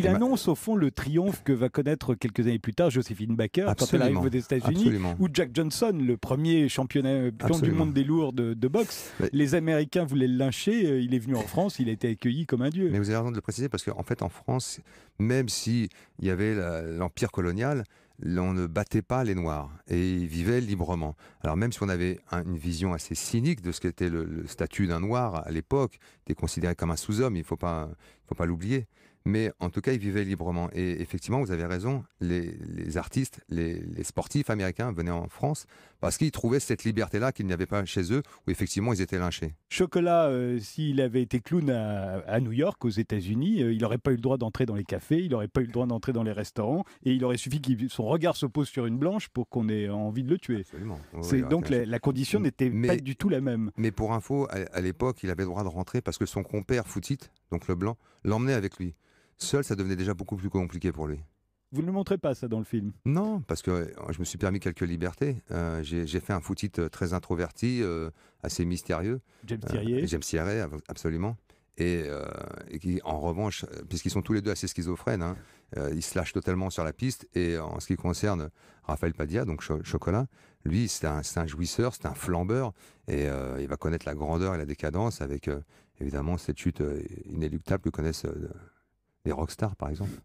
il annonce au fond le triomphe que va connaître quelques années plus tard Josephine Baker quand elle arrive aux États-Unis, ou Jack Johnson, le premier euh, champion du monde des lourds de, boxe. Les Américains voulaient le lyncher, euh, il est venu en France, il a été accueilli comme un dieu. Mais vous avez raison de le préciser parce qu'en fait, en France, même s'il il y avait l'empire colonial, on ne battait pas les Noirs et ils vivaient librement. Alors même si on avait une vision assez cynique de ce qu'était le, statut d'un Noir à l'époque, était considéré comme un sous-homme, il ne faut pas, faut pas l'oublier. Mais en tout cas, ils vivaient librement. Et effectivement, vous avez raison, les, artistes, les, sportifs américains venaient en France parce qu'ils trouvaient cette liberté-là qu'ils n'avaient pas chez eux, où effectivement ils étaient lynchés. Chocolat, euh, s'il avait été clown à, New York, aux États-Unis, euh, il n'aurait pas eu le droit d'entrer dans les cafés, il n'aurait pas eu le droit d'entrer dans les restaurants, et il aurait suffi qu'ils son regard se pose sur une blanche pour qu'on ait envie de le tuer. donc la, condition n'était pas du tout la même. Mais pour info, à, l'époque, il avait le droit de rentrer parce que son compère Foutit, donc le blanc, l'emmenait avec lui. Seul, ça devenait déjà beaucoup plus compliqué pour lui. Vous ne le montrez pas ça dans le film Non, parce que euh, je me suis permis quelques libertés. Euh, j'ai, fait un footit euh, très introverti, assez mystérieux. J'aime Thierry James Thierry, absolument. Euh, et, qui, en revanche, euh, puisqu'ils sont tous les deux assez schizophrènes, hein, euh, ils se lâchent totalement sur la piste. Et en ce qui concerne Raphaël Padilla, donc Chocolat, lui, c'est un, jouisseur, c'est un flambeur, et il va connaître la grandeur et la décadence avec évidemment cette chute inéluctable que connaissent les rockstars, par exemple.